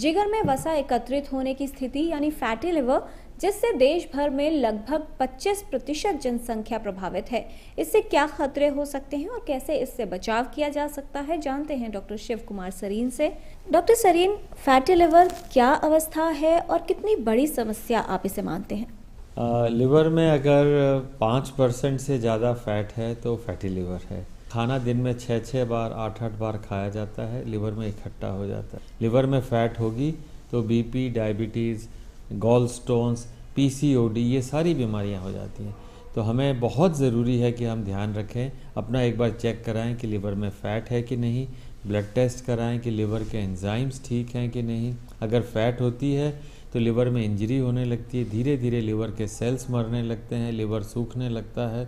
जिगर में वसा एकत्रित होने की स्थिति यानी फैटी लिवर जिससे देश भर में लगभग 25 प्रतिशत जनसंख्या प्रभावित है इससे क्या खतरे हो सकते हैं और कैसे इससे बचाव किया जा सकता है जानते हैं डॉक्टर शिव कुमार सरीन से डॉक्टर सरीन फैटी लिवर क्या अवस्था है और कितनी बड़ी समस्या आप इसे मानते हैं लिवर में अगर पाँच परसेंट से ज़्यादा फैट है तो फैटी लिवर है खाना दिन में छः छः बार आठ आठ बार खाया जाता है लिवर में इकट्ठा हो जाता है लिवर में फैट होगी तो बीपी डायबिटीज़ गॉल स्टोन्स पी ये सारी बीमारियाँ हो जाती हैं तो हमें बहुत ज़रूरी है कि हम ध्यान रखें अपना एक बार चेक कराएं कि लिवर में फ़ैट है कि नहीं ब्लड टेस्ट कराएं कि लिवर के एंजाइम्स ठीक हैं कि नहीं अगर फ़ैट होती है तो लिवर में इंजरी होने लगती है धीरे धीरे लिवर के सेल्स मरने लगते हैं लिवर सूखने लगता है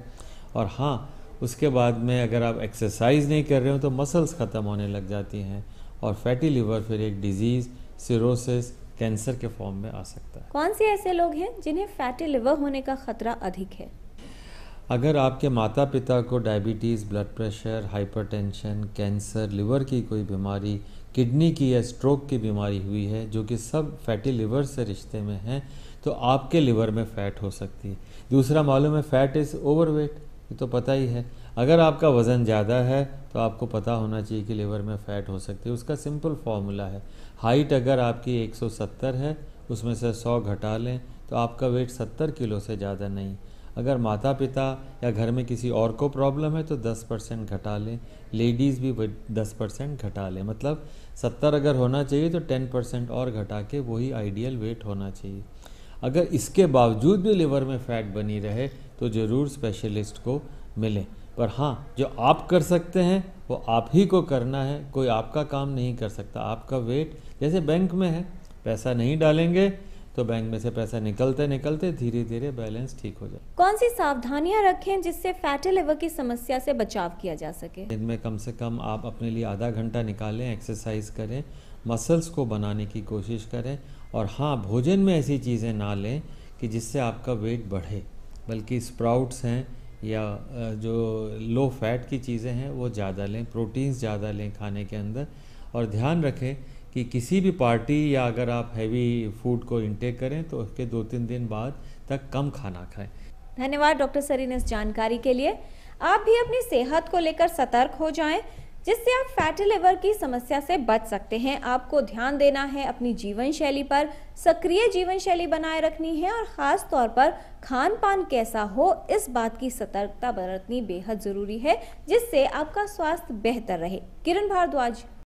और हाँ उसके बाद में अगर आप एक्सरसाइज नहीं कर रहे हो तो मसल्स ख़त्म होने लग जाती हैं और फैटी लिवर फिर एक डिजीज़ सिरोसिस कैंसर के फॉर्म में आ सकता है कौन से ऐसे लोग हैं जिन्हें फैटी लिवर होने का ख़तरा अधिक है अगर आपके माता पिता को diabetes blood pressure hyper cancer liver की कोई बीमारी किडनी की या स्ट्रोक की बीमारी हुई है जो कि सब फैटी लिवर से रिश्ते में हैं तो आपके लिवर में फ़ैट हो सकती है दूसरा मालूम है फ़ैट इज़ ओवरवेट ये तो पता ही है अगर आपका वज़न ज़्यादा है तो आपको पता होना चाहिए कि लीवर में फ़ैट हो सकती है उसका सिंपल फार्मूला है हाइट अगर आपकी 170 है उसमें से 100 घटा लें तो आपका वेट 70 किलो से ज़्यादा नहीं अगर माता पिता या घर में किसी और को प्रॉब्लम है तो 10 परसेंट घटा लें लेडीज़ भी 10 परसेंट घटा लें मतलब 70 अगर होना चाहिए तो 10 परसेंट और घटा के वही आइडियल वेट होना चाहिए अगर इसके बावजूद भी लिवर में फैट बनी रहे तो ज़रूर स्पेशलिस्ट को मिलें पर हाँ जो आप कर सकते हैं वो आप ही को करना है कोई आपका काम नहीं कर सकता आपका वेट जैसे बैंक में है पैसा नहीं डालेंगे तो बैंक में से पैसा निकलते निकलते धीरे धीरे बैलेंस ठीक हो जाए कौन सी सावधानियां रखें जिससे फैटी लिवर की समस्या से बचाव किया जा सके दिन में कम से कम आप अपने लिए आधा घंटा निकालें एक्सरसाइज करें मसल्स को बनाने की कोशिश करें और हाँ भोजन में ऐसी चीज़ें ना लें कि जिससे आपका वेट बढ़े बल्कि स्प्राउट्स हैं या जो लो फैट की चीज़ें हैं वो ज़्यादा लें प्रोटीन्स ज़्यादा लें खाने के अंदर और ध्यान रखें कि किसी भी पार्टी या अगर आप हैवी फूड को इंटेक करें तो उसके दो तीन दिन बाद तक कम खाना खाएं धन्यवाद डॉक्टर सरीन इस जानकारी के लिए आप भी अपनी सेहत को लेकर सतर्क हो जाएं जिससे आप फैटी लिवर की समस्या से बच सकते हैं आपको ध्यान देना है अपनी जीवन शैली पर सक्रिय जीवन शैली बनाए रखनी है और ख़ास तौर पर खान पान कैसा हो इस बात की सतर्कता बरतनी बेहद ज़रूरी है जिससे आपका स्वास्थ्य बेहतर रहे किरण भारद्वाज